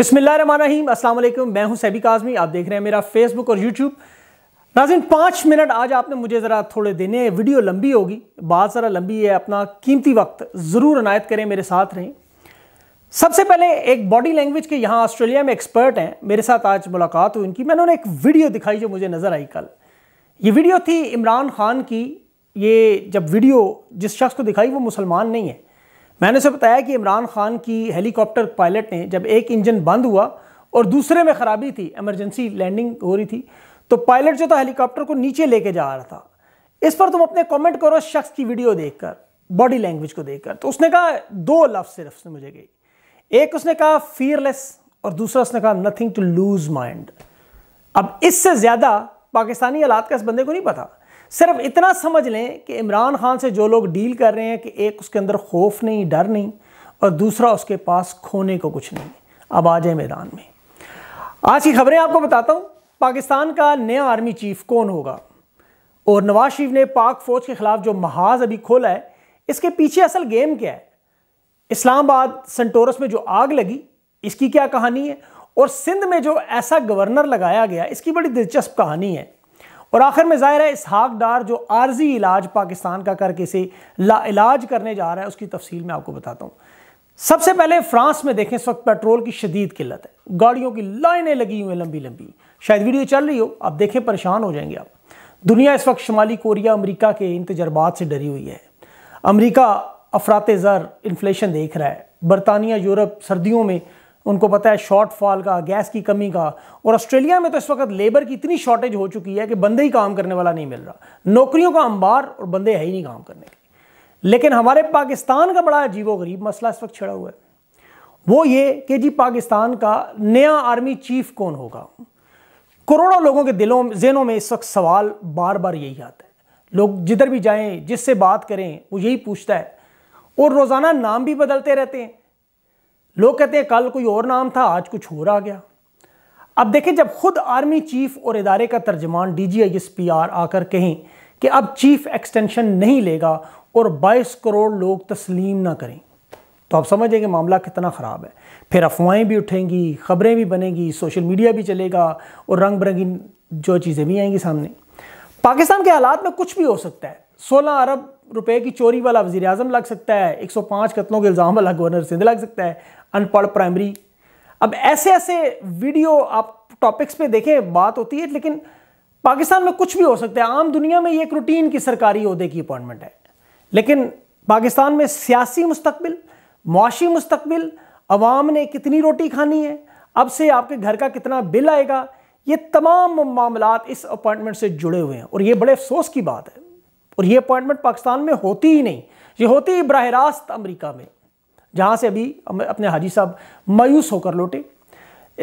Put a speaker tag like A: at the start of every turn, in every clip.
A: बसमिलीम असल मैं हूं सैबिक आजमी आप देख रहे हैं मेरा फेसबुक और यूट्यूब नाजिन पाँच मिनट आज आपने मुझे ज़रा थोड़े देने वीडियो लंबी होगी बात ज़रा लंबी है अपना कीमती वक्त ज़रूर अनायत करें मेरे साथ रहें सबसे पहले एक बॉडी लैंग्वेज के यहाँ ऑस्ट्रेलिया में एक्सपर्ट हैं मेरे साथ आज मुलाकात हुई उनकी मैंने उन्हें एक वीडियो दिखाई जो मुझे नज़र आई कल ये वीडियो थी इमरान खान की ये जब वीडियो जिस शख्स को दिखाई वो मुसलमान नहीं है मैंने उसे बताया कि इमरान खान की हेलीकॉप्टर पायलट ने जब एक इंजन बंद हुआ और दूसरे में ख़राबी थी एमरजेंसी लैंडिंग हो रही थी तो पायलट जो था हेलीकॉप्टर को नीचे लेके जा रहा था इस पर तुम अपने कमेंट करो शख्स की वीडियो देखकर बॉडी लैंग्वेज को देखकर तो उसने कहा दो लफ्ज सिर्फ से मुझे गई एक उसने कहा फियरलेस और दूसरा उसने कहा नथिंग टू लूज माइंड अब इससे ज्यादा पाकिस्तानी हालात का इस बंदे को नहीं पता सिर्फ इतना समझ लें कि इमरान खान से जो लोग डील कर रहे हैं कि एक उसके अंदर खौफ नहीं डर नहीं और दूसरा उसके पास खोने को कुछ नहीं अब आ जाए मैदान में आज की खबरें आपको बताता हूँ पाकिस्तान का नया आर्मी चीफ कौन होगा और नवाज शरीफ ने पाक फौज के खिलाफ जो महाज अभी खोला है इसके पीछे असल गेम क्या है इस्लामाबाद सेंटोरस में जो आग लगी इसकी क्या कहानी है और सिंध में जो ऐसा गवर्नर लगाया गया इसकी बड़ी दिलचस्प कहानी है और आखिर में ज़ाहिर है हाक डार जो आर्जी इलाज पाकिस्तान का करके से ला इलाज करने जा रहा है उसकी तफसील मैं आपको बताता हूँ सबसे पहले फ्रांस में देखें इस वक्त पेट्रोल की शदीद किल्लत है गाड़ियों की लाइनें लगी हुई हैं लंबी लंबी शायद वीडियो चल रही हो आप देखें परेशान हो जाएंगे आप दुनिया इस वक्त शुमाली कोरिया अमरीका के इन तजर्बात से डरी हुई है अमरीका अफरात ज़र इन्फ्लेशन देख रहा है बरतानिया यूरोप सर्दियों में उनको पता है शॉर्टफॉल का गैस की कमी का और ऑस्ट्रेलिया में तो इस वक्त लेबर की इतनी शॉर्टेज हो चुकी है कि बंदे ही काम करने वाला नहीं मिल रहा नौकरियों का अंबार और बंदे है ही नहीं काम करने के लेकिन हमारे पाकिस्तान का बड़ा अजीबो गरीब मसला इस वक्त छिड़ा हुआ है वो ये कि जी पाकिस्तान का नया आर्मी चीफ कौन होगा करोड़ों लोगों के दिलों जहनों में इस वक्त सवाल बार बार यही आता है लोग जिधर भी जाएं जिससे बात करें वो यही पूछता है और रोज़ाना नाम भी बदलते रहते हैं लोग कहते हैं कल कोई और नाम था आज कुछ और आ गया अब देखें जब खुद आर्मी चीफ और इदारे का तर्जमान D G I S P R आकर कहें कि अब चीफ एक्सटेंशन नहीं लेगा और बाईस करोड़ लोग तस्लीम ना करें तो आप समझें कि मामला कितना ख़राब है फिर अफवाहें भी उठेंगी ख़बरें भी बनेंगी सोशल मीडिया भी चलेगा और रंग बिरंगी जो चीज़ें भी आएंगी सामने पाकिस्तान के हालात में कुछ भी हो सकता है सोलह अरब रुपए की चोरी वाला वजी अजम लग सकता है 105 कत्लों के इल्ज़ाम वाला गवर्नर सिंध लग सकता है अनपढ़ प्राइमरी अब ऐसे ऐसे वीडियो आप टॉपिक्स पे देखें बात होती है लेकिन पाकिस्तान में कुछ भी हो सकता है आम दुनिया में ये एक रूटीन की सरकारी अहदे की अपॉइंटमेंट है लेकिन पाकिस्तान में सियासी मुस्तबिल मुआशी मुस्तबिल अवाम ने कितनी रोटी खानी है अब से आपके घर का कितना बिल आएगा ये तमाम मामला इस अपॉइंटमेंट से जुड़े हुए हैं और ये बड़े अफसोस की बात है और ये अपॉइंटमेंट पाकिस्तान में होती ही नहीं ये होती ही बरह रास्त अमरीका में जहाँ से अभी अपने हाजी साहब मायूस होकर लौटे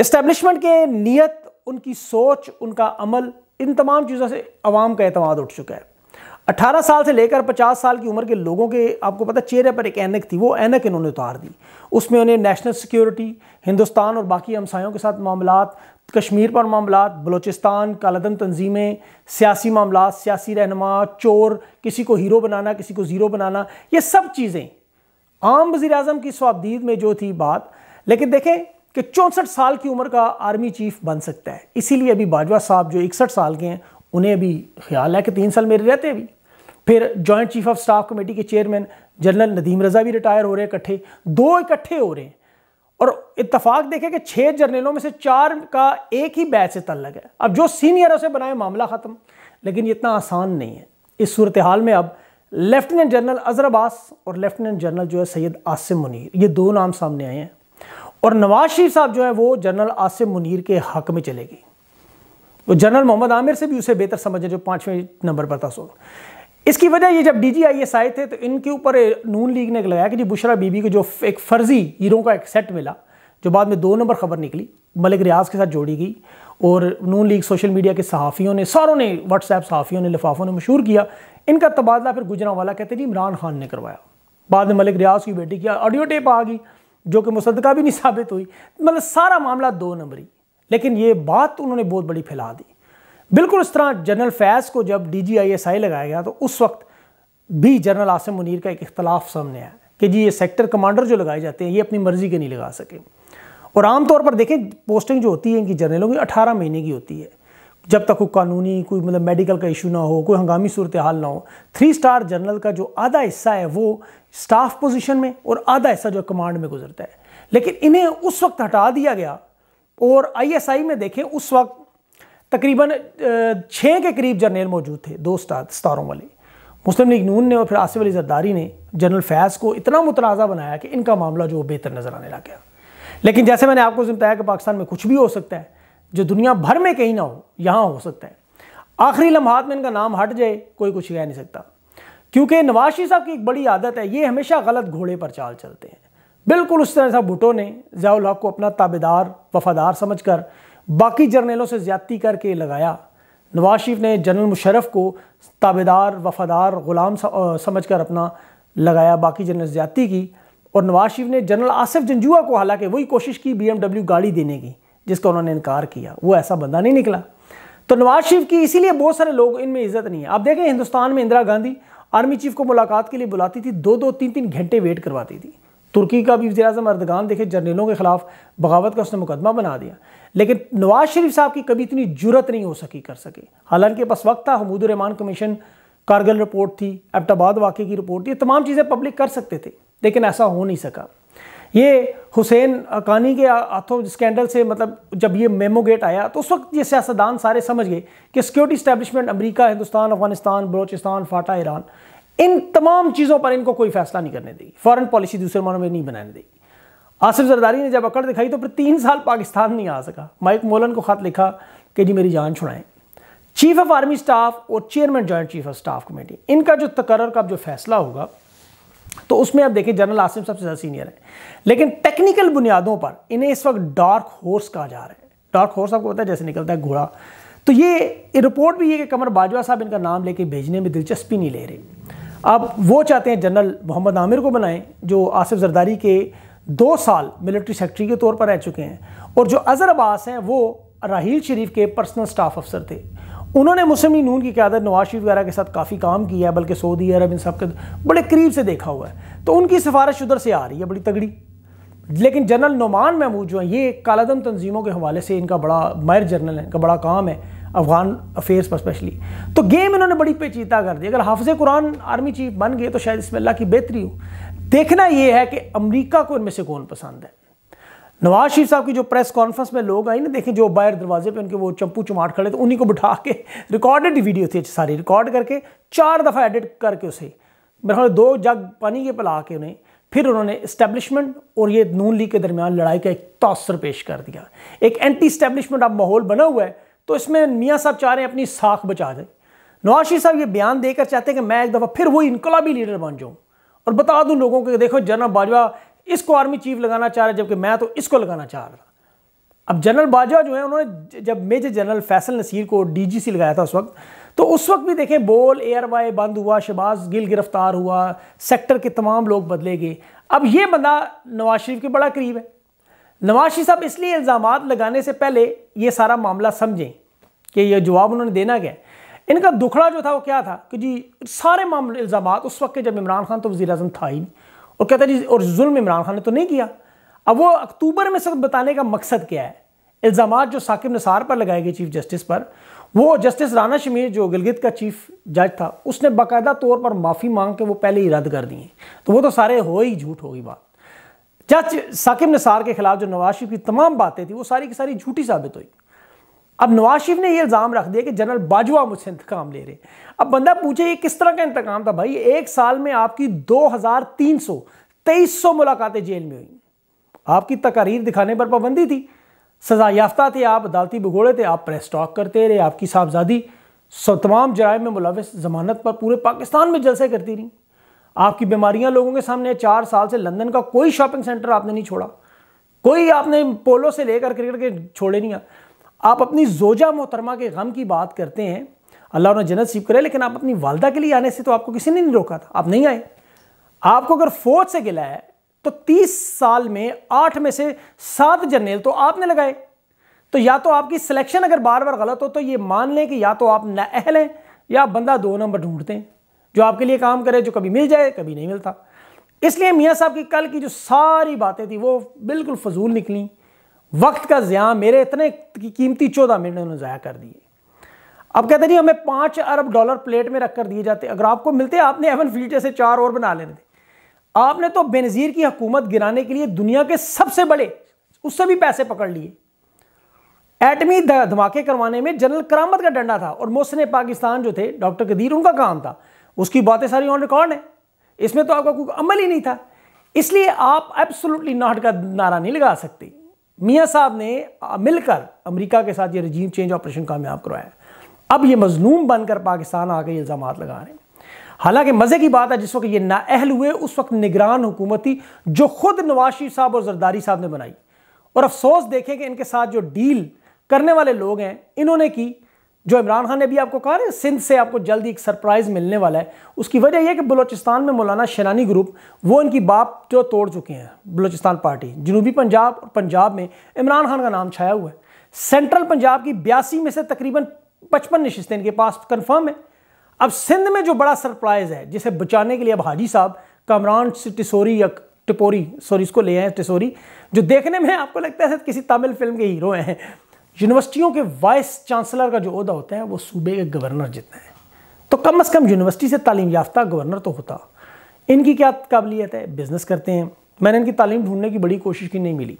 A: इस्टेब्लिशमेंट के नीयत उनकी सोच उनका अमल इन तमाम चीज़ों से अवाम का अतमाद उठ चुका है 18 साल से लेकर 50 साल की उम्र के लोगों के आपको पता चेहरे पर एक एनक थी वो एनक इन्होंने उतार दी उसमें उन्हें नेशनल सिक्योरिटी हिंदुस्तान और बाकी हमसायों के साथ मामला कश्मीर पर मामला बलोचिस्तान कालादम तंजीमें सियासी मामला सियासी रहनमा चोर किसी को हीरो बनाना किसी को ज़ीरो बनाना ये सब चीज़ें आम वज़ी अजम की स्वाबदीद में जो थी बात लेकिन देखें कि चौंसठ साल की उम्र का आर्मी चीफ बन सकता है इसीलिए अभी बाजवा साहब जो इकसठ साल के हैं उन्हें अभी ख्याल है कि तीन साल मेरे रहते भी फिर joint chief of staff committee के चेयरमैन जनरल नदीम रज़ा भी रिटायर हो रहे हैं इकट्ठे दो इकट्ठे हो रहे हैं और इतफाक देखें कि छः जर्नलों में से चार का एक ही बैच से तलग है अब जो सीनियर है उसे बनाए मामला ख़त्म लेकिन ये इतना आसान नहीं है इस सूरत हाल में अब लेफ्टिनेंट जनरल अजहर अब्बास और लेफ्टिनेंट जनरल जो है सैयद आसिम मुनीर ये दो नाम सामने आए हैं और नवाज शरीफ साहब जो है वो जनरल आसिम मुनीर के हक में चले गए वो जनरल मोहम्मद आमिर से भी उसे बेहतर समझे जो पाँचवें नंबर पर था सो इसकी वजह ये जब डी जी आए थे तो इनके ऊपर नून लीग ने लगाया कि जी बुशरा बीबी को जो एक फर्जी हीरो का एक सेट मिला जो बाद में दो नंबर खबर निकली मलिक रियाज के साथ जोड़ी गई और नून लीग सोशल मीडिया के सहाफ़ियों ने सारों ने व्हाट्सएप सहाफ़ियों ने लिफाफों ने मशहूर किया इनका तबादला फिर गुजरा वाला कहते जी इमरान खान ने करवाया बाद में मलिक रियाज की बेटी की ऑडियो टेप आ गई जो कि मुसदका भी नहीं साबित हुई मतलब सारा मामला दो नंबरी लेकिन ये बात उन्होंने बहुत बड़ी फैला दी बिल्कुल इस तरह जनरल फैज़ को जब D G I S I लगाया गया तो उस वक्त भी जनरल आसिम मुनीर का एक इख्तलाफ सामने आया कि जी ये सेक्टर कमांडर जो लगाए जाते हैं ये अपनी मर्ज़ी के नहीं लगा सके और आमतौर पर देखें पोस्टिंग जो होती है इनकी जनरलों की अठारह महीने की होती है जब तक कोई कानूनी कोई मतलब मेडिकल का इशू ना हो कोई हंगामी सूरत हाल ना हो थ्री स्टार जनरल का जो आधा हिस्सा है वो स्टाफ पोजीशन में और आधा हिस्सा जो कमांड में गुजरता है लेकिन इन्हें उस वक्त हटा दिया गया और आईएसआई में देखें उस वक्त तकरीबन छः के करीब जर्नल मौजूद थे दो स्टार स्टारों वाले मुस्लिम लीग नून ने और फिर आसिफ अली जरदारी ने जनरल फैज़ को इतना मुतनाज़ा बनाया कि इनका मामला जो बेहतर नज़र आने लग गया लेकिन जैसे मैंने आपको बताया कि पाकिस्तान में कुछ भी हो सकता है जो दुनिया भर में कहीं ना हो यहाँ हो सकता है आखिरी लम्हात में इनका नाम हट जाए कोई कुछ कह नहीं सकता क्योंकि नवाज साहब की एक बड़ी आदत है ये हमेशा गलत घोड़े पर चाल चलते हैं बिल्कुल उस तरह से भुटो ने जयाल हक को अपना ताबेदार वफादार समझकर बाकी जर्नलों से ज्यादती करके लगाया नवाज शरीफ ने जनरल मुशरफ को ताबेदार वफादार ग़ुलाम समझ कर अपना लगाया बाकी जनरल ज्यादती की और नवाज शरीफ ने जनरल आसिफ जंजुआ को हालांकि वही कोशिश की बीएमडब्ल्यू गाड़ी देने की जिसका उन्होंने इनकार किया वो ऐसा बंदा नहीं निकला तो नवाज शरीफ की इसीलिए बहुत सारे लोग इनमें इज्जत नहीं है आप देखें हिंदुस्तान में इंदिरा गांधी आर्मी चीफ को मुलाकात के लिए बुलाती थी दो दो तीन तीन घंटे वेट करवाती थी तुर्की का भी वजी अजम अर्दगान देखे जर्नलों के ख़िलाफ़ बगावत का उसने मुकदमा बना दिया लेकिन नवाज शरीफ साहब की कभी इतनी जरूरत नहीं हो सकी कर सके हालांकि बस वक्त था हमूदुररहमान कमीशन कारगिल रिपोर्ट थी एबटाबाद वाक़े की रिपोर्ट थी तमाम चीज़ें पब्लिक कर सकते थे लेकिन ऐसा हो नहीं सका ये हुसैन अकानी के हाथों स्कैंडल से मतलब जब ये मेमो गेट आया तो उस वक्त ये सियासतदान सारे समझ गए कि security establishment America Hindustan Afghanistan Balochistan FATA Iran इन तमाम चीज़ों पर इनको कोई फैसला नहीं करने देगी फॉरेन पॉलिसी दूसरे मानों में नहीं बनाने देगी आसिफ जरदारी ने जब अकड़ दिखाई तो फिर तीन साल पाकिस्तान नहीं आ सका माइक मोलन को खत लिखा कि जी मेरी जान छुड़ाएं चीफ ऑफ आर्मी स्टाफ और chairman joint chief of staff committee इनका जो तकर का जो फैसला होगा तो उसमें आप देखें जनरल आसिफ सबसे ज़्यादा सीनियर है लेकिन टेक्निकल बुनियादों पर इन्हें इस वक्त डार्क हॉर्स कहा जा रहा है डार्क हॉर्स आपको पता है जैसे निकलता है घोड़ा तो ये रिपोर्ट भी है कि कमर बाजवा साहब इनका नाम लेके भेजने में दिलचस्पी नहीं ले रही अब वो चाहते हैं जनरल मोहम्मद आमिर को बनाएं जो आसिफ जरदारी के दो साल मिलिट्री सेक्रेटरी के तौर पर रह चुके हैं और जो अजहर अब्बास हैं वो राहील शरीफ के पर्सनल स्टाफ अफसर थे उन्होंने मुस्लिम नून की क्यादत नवाज शरीफ वगैरह के साथ काफ़ी काम किया है बल्कि सऊदी अरब इन सब के बड़े करीब से देखा हुआ है तो उनकी सिफारिश उधर से आ रही है बड़ी तगड़ी लेकिन जनरल नुमान महमूद जो हैं ये कालादम तंजीमों के हवाले से इनका बड़ा मायर जनरल है इनका बड़ा काम है अफगान अफेयर्स पर स्पेशली तो गेम इन्होंने बड़ी पेचीदा कर दी अगर हाफज कुरान आर्मी चीफ बन गए तो शायद इसमें अल्लाह की बेहतरी हो देखना यह है कि अमरीका को इनमें से कौन पसंद है नवाज शरीफ साहब की जो प्रेस कॉन्फ्रेंस में लोग आई ना देखें जो बाहर दरवाजे पे उनके वो चंपू चमाट खड़े थे उन्हीं को बिठा के रिकॉर्डेड वीडियो थी सारी रिकॉर्ड करके चार दफ़ा एडिट करके उसे मेरे ख्याल दो जग पानी के पिला के उन्हें फिर उन्होंने इस्टेब्लिशमेंट और ये नून लीग के दरमियान लड़ाई का एक तासर पेश कर दिया एक एंटी इस्टेब्लिशमेंट अब माहौल बना हुआ है तो इसमें मियाँ साहब चाह रहे हैं अपनी साख बचा दें नवाज शरीफ साहब ये बयान देकर चाहते हैं कि मैं एक दफ़ा फिर वही इनकलाबी लीडर बन जाऊँ और बता दूँ लोगों को देखो जनरल बाजवा इसको आर्मी चीफ लगाना चाह रहा जबकि मैं तो इसको लगाना चाह रहा अब जनरल बाजवा जो है उन्होंने जब मेजर जनरल फैसल नसीर को डीजीसी लगाया था उस वक्त तो उस वक्त भी देखें बोल एयर वाई बंद हुआ शबाज गिल गिरफ्तार हुआ सेक्टर के तमाम लोग बदले गए अब ये बंदा नवाज शरीफ के बड़ा करीब है नवाशी साहब इसलिए इल्ज़ाम लगाने से पहले ये सारा मामला समझें कि यह जवाब उन्होंने देना क्या इनका दुखड़ा जो था वो क्या था कि जी सारे मामले इल्ज़ाम उस वक्त के जब इमरान खान तो वजी अजम था ही नहीं और कहता जी और जुल्म इमरान खान ने तो नहीं किया अब वो अक्टूबर में सब बताने का मकसद क्या है इल्ज़ाम जो साकिब निसार पर लगाए गए चीफ जस्टिस पर वो जस्टिस राना शमीर जो गिलगित का चीफ जज था उसने बाकायदा तौर पर माफ़ी मांग के वो पहले ही रद्द कर दिए तो वो तो सारे हो ही झूठ होगी बात जज साकिब निसार के खिलाफ जो नवाज शरीफ की तमाम बातें थी वो सारी की सारी झूठी साबित हुई अब नवाज शरीफ ने ये इल्ज़ाम रख दिया कि जनरल बाजवा मुझसे इंतकाम ले रहे अब बंदा पूछे ये किस तरह का इंतकाम था भाई एक साल में आपकी दो हज़ार तीन सौ तेईस सौ मुलाकातें जेल में हुई आपकी तकारीर दिखाने पर पाबंदी थी सजा याफ्ता थे आप अदालती भगोड़े थे आप प्रेस टॉक करते रहे आपकी साहबजादी तमाम जराय में मुलविस जमानत पर पूरे पाकिस्तान में जलसे करती रहीं आपकी बीमारियां लोगों के सामने चार साल से लंदन का कोई शॉपिंग सेंटर आपने नहीं छोड़ा कोई आपने पोलो से लेकर क्रिकेट के छोड़े नहीं आप अपनी जोजा मोहतरमा के गम की बात करते हैं अल्लाह ने जन्नत सीख करे लेकिन आप अपनी वालदा के लिए आने से तो आपको किसी ने नहीं रोका था आप नहीं आए आपको अगर फौज से गिला है तो तीस साल में आठ में से सात जर्नेल तो आपने लगाए तो या तो आपकी सिलेक्शन अगर बार बार गलत हो तो ये मान लें कि या तो आप नाअहल हैं या बंदा दो नंबर ढूंढते हैं जो आपके लिए काम करे जो कभी मिल जाए कभी नहीं मिलता इसलिए मियाँ साहब की कल की जो सारी बातें थी वो बिल्कुल फजूल निकली वक्त का ज़्या मेरे इतने कीमती चौदह मिनट उन्होंने ज़ाया कर दिए अब कहते जी हमें पाँच अरब डॉलर प्लेट में रख कर दिए जाते अगर आपको मिलते आपने एवन फिल्टर से चार और बना लेने थे आपने तो बेनज़ीर की हुकूमत गिराने के लिए दुनिया के सबसे बड़े उससे भी पैसे पकड़ लिए एटमी धमाके करवाने में जनरल करामत का डंडा था और मोसन पाकिस्तान जो थे डॉक्टर कदीर उनका काम था उसकी बातें सारी ऑन रिकॉर्ड है इसमें तो आपका कोई अमल ही नहीं था इसलिए आप एब्सोलूटली नाट का नारा नहीं लगा सकते मियाँ साहब ने मिलकर अमेरिका के साथ ये रजीम चेंज ऑपरेशन कामयाब करवाया अब ये मजलूम बनकर पाकिस्तान आकर ये इल्ज़ाम लगा रहे हैं हालांकि मज़े की बात है जिस वक्त ये नाअहल हुए उस वक्त निगरान हुकूमत थी जो खुद नवाज शरीफ साहब और जरदारी साहब ने बनाई और अफसोस देखें कि इनके साथ जो डील करने वाले लोग हैं इन्होंने की जो इमरान खान ने भी आपको कहा सिंध से आपको जल्द एक सरप्राइज़ मिलने वाला है उसकी वजह यह कि बलोचिस्तान में मौलाना शनानी ग्रुप वो इनकी बाप जो तोड़ चुके हैं बलोचिस्तान पार्टी जनूबी पंजाब और पंजाब में इमरान खान का नाम छाया हुआ है सेंट्रल पंजाब की बयासी में से तकरीबन पचपन नशस्तें इनके पास कन्फर्म है अब सिंध में जो बड़ा सरप्राइज़ है जिसे बचाने के लिए अब हाजी साहब कामरान टिसोरी या टिपोरी सॉरी इसको ले आए टिसोरी जो देखने में आपको लगता है किसी तमिल फिल्म के हीरो हैं यूनिवर्सिटियों के वाइस चांसलर का जो अहदा होता है वो सूबे के गवर्नर जितना है तो कम अज़ कम यूनिवर्सिटी से तालीम याफ्ता गवर्नर तो होता इनकी क्या काबिलियत है बिज़नेस करते हैं मैंने इनकी तालीम ढूंढने की बड़ी कोशिश की नहीं मिली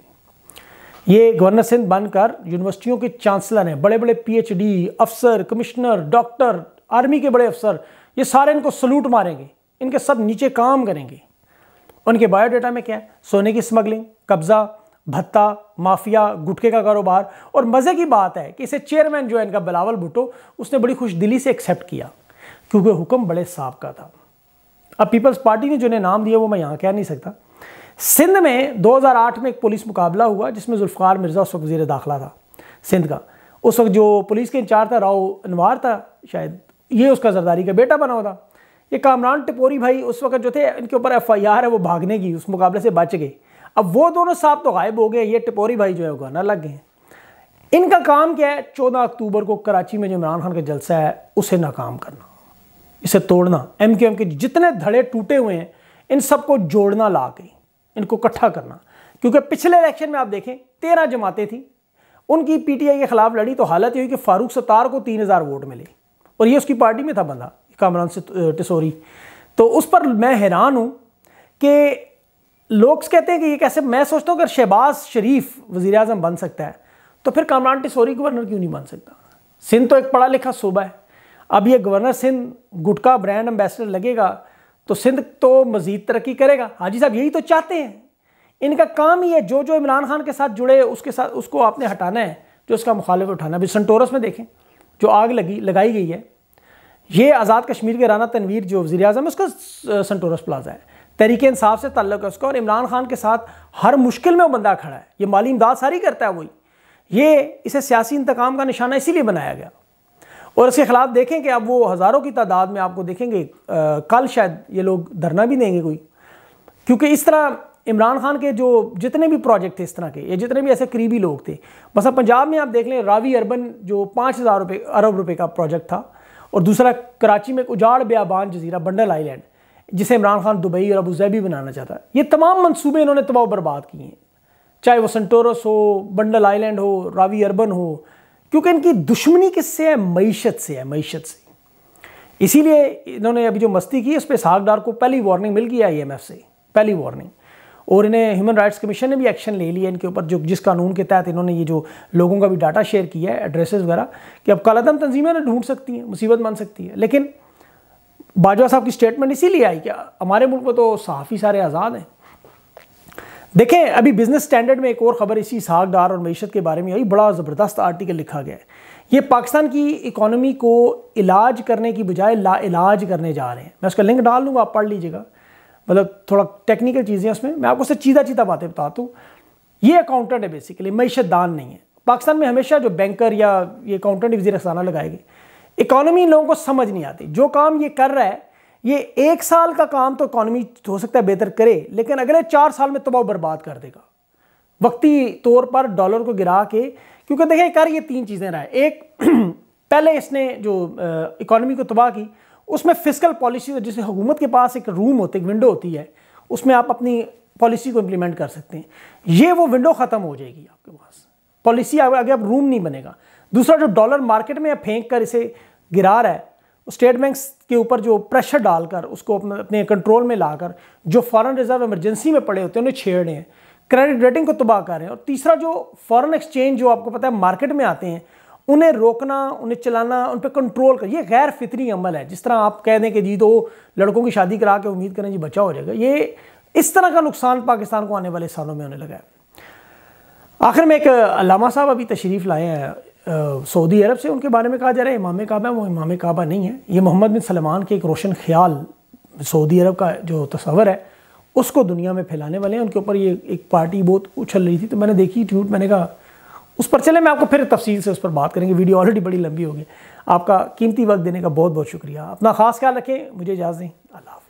A: ये गवर्नर सिंध बनकर यूनिवर्सिटियों के चांसलर हैं बड़े बड़े पीएचडी अफसर कमिश्नर डॉक्टर आर्मी के बड़े अफसर ये सारे इनको सलूट मारेंगे इनके सब नीचे काम करेंगे उनके बायोडाटा में क्या है सोने की स्मगलिंग कब्ज़ा भत्ता माफिया गुटके का कारोबार और मज़े की बात है कि इसे चेयरमैन जो है इनका बिलावल भुट्टो उसने बड़ी खुश दिली से एक्सेप्ट किया क्योंकि हुक्म बड़े साफ का था अब पीपल्स पार्टी ने जो इन्हें नाम दिया वो मैं यहाँ कह नहीं सकता सिंध में 2008 में एक पुलिस मुकाबला हुआ जिसमें जुल्फ़ार मिर्ज़ा उस वक्त वजीर दाखिला था सिंध का उस वक्त जो पुलिस के इंचार्ज था राव अनवार था शायद ये उसका जरदारी का बेटा बना हुआ था ये कामरान टिपोरी भाई उस वक्त जो थे इनके ऊपर एफ आई आर है वो भागने की उस मुकाबले से बच गए अब वो दोनों सांप तो गायब हो गए ये टिपोरी भाई जो है वो लग गए इनका काम क्या है चौदह अक्टूबर को कराची में जो इमरान खान का जलसा है उसे नाकाम करना इसे तोड़ना एम के एम के जितने धड़े टूटे हुए हैं इन सबको जोड़ना ला के इनको इकट्ठा करना क्योंकि पिछले इलेक्शन में आप देखें तेरह जमातें थी उनकी पीटीआई के खिलाफ लड़ी तो हालत ये हुई कि फारूक सत्तार को तीन हज़ार वोट मिले और ये उसकी पार्टी में था बंदा कामरान से टिसोरी तो उस पर मैं हैरान हूँ कि लोग कहते हैं कि ये कैसे मैं सोचता हूँ अगर शहबाज शरीफ वज़ी अजम बन सकता है तो फिर कामरान टिसोरी गवर्नर क्यों नहीं बन सकता सिंध तो एक पढ़ा लिखा सूबा है अब ये governor Sindh gutka brand ambassador लगेगा तो सिंध तो मज़ीद तरक्की करेगा हाजी साहब यही तो चाहते हैं इनका काम ही है जो जो इमरान खान के साथ जुड़े उसके साथ उसको आपने हटाना है जो उसका मुखालिफ उठाना अभी सन्टोरस में देखें जो आग लगी लगाई गई है ये आज़ाद कश्मीर के राना तनवीर जो वजी अजम है उसका सन्टोरस प्लाजा है तरीके इंसाफ से तल्लक है उसका और इमरान खान के साथ हर मुश्किल में वो बंदा खड़ा है ये माली इमदाद सारी करता है वही ये इसे सियासी इंतकाम का निशाना इसीलिए बनाया गया और इसके खिलाफ देखें कि अब वो हज़ारों की तादाद में आपको देखेंगे आ, कल शायद ये लोग धरना भी देंगे कोई क्योंकि इस तरह इमरान खान के जो जितने भी प्रोजेक्ट थे इस तरह के या जितने भी ऐसे करीबी लोग थे बस अब पंजाब में आप देख लें रावी अरबन जो पाँच हज़ार रुपये अरब रुपये का प्रोजेक्ट था और दूसरा कराची में उजाड़ ब्याबान जजीरा बंडल आइलैंड जिसे इमरान खान दुबई और अबूजैबी बनाना चाहता है ये तमाम मनसूबे इन्होंने तबाह बर्बाद किए हैं चाहे वो सेंटोरस हो बंडल आइलैंड हो रावी अर्बन हो क्योंकि इनकी दुश्मनी किससे है मीशत से है मीशत से इसीलिए इन्होंने अभी जो मस्ती की उस पर इसहाकडार को पहली वार्निंग मिल गई आई एम एफ से पहली वार्निंग और इन्हें ह्यूमन राइट्स कमीशन ने भी एक्शन ले लिया इनके ऊपर जो जिस कानून के तहत इन्होंने ये जो लोगों का भी डाटा शेयर किया है एड्रेसेस वगैरह कि अब कलादम तंजीमें ढूंढ सकती हैं मुसीबत मान सकती है लेकिन बाजवा साहब की स्टेटमेंट इसीलिए आई कि हमारे मुल्क में तो साफी सारे आज़ाद हैं देखें अभी बिजनेस स्टैंडर्ड में एक और ख़बर इसी सागदार और मीशत के बारे में आई बड़ा ज़बरदस्त आर्टिकल लिखा गया है ये पाकिस्तान की इकोनॉमी को इलाज करने की बजाय ला इलाज करने जा रहे हैं मैं उसका लिंक डाल लूँगा आप पढ़ लीजिएगा मतलब थोड़ा टेक्निकल चीज़ें उसमें मैं आपको उससे चीधा चीधा बातें बताता हूँ ये अकाउंटेंट है बेसिकली मीशत दान नहीं है पाकिस्तान में हमेशा जो बैंकर या ये अकाउंटेंट वजी रखसाना लगाए गए इकोनॉमी लोगों को समझ नहीं आती जो काम ये कर रहा है ये एक साल का काम तो इकोनॉमी हो सकता है बेहतर करे लेकिन अगले चार साल में तबाह तो बर्बाद कर देगा वक्ती तौर पर डॉलर को गिरा के क्योंकि देखिए कर ये तीन चीज़ें रहा है एक पहले इसने जो इकोनॉमी को तबाह की उसमें फिजिकल पॉलिसी जैसे हुकूमत के पास एक रूम होती है विंडो होती है उसमें आप अपनी पॉलिसी को इम्प्लीमेंट कर सकते हैं ये वो विंडो ख़त्म हो जाएगी आपके पास पॉलिसी आगे अब रूम नहीं बनेगा दूसरा जो डॉलर मार्केट में फेंक कर इसे गिरा रहा है स्टेट बैंक के ऊपर जो प्रेशर डालकर उसको अपने अपने कंट्रोल में लाकर जो फॉरेन रिजर्व इमरजेंसी में पड़े होते हैं उन्हें छेड़ने हैं क्रेडिट रेटिंग को तबाह कर रहे हैं और तीसरा जो फॉरेन एक्सचेंज जो आपको पता है मार्केट में आते हैं उन्हें रोकना उन्हें चलाना उन पर कंट्रोल कर ये गैर फितरी अमल है जिस तरह आप कह दें कि जी तो लड़कों की शादी करा के उम्मीद करें जी बचा हो जाएगा ये इस तरह का नुकसान पाकिस्तान को आने वाले सालों में होने लगा है आखिर में एक अलामा साहब अभी तशरीफ़ लाए हैं सऊदी अरब से उनके बारे में कहा जा रहा है इमाम काबा वो इमाम काबा नहीं है ये मोहम्मद बिन सलमान के एक रोशन ख्याल सऊदी अरब का जो तस्वर है उसको दुनिया में फैलाने वाले हैं उनके ऊपर ये एक पार्टी बहुत उछल रही थी तो मैंने देखी ट्वीट मैंने कहा उस पर चले मैं आपको फिर तफसील से उस पर बात करेंगे वीडियो ऑलरेडी बड़ी लंबी होगी आपका कीमती वक्त देने का बहुत बहुत शुक्रिया अपना खास ख्याल रखें मुझे इजाज़त दें अल्लाह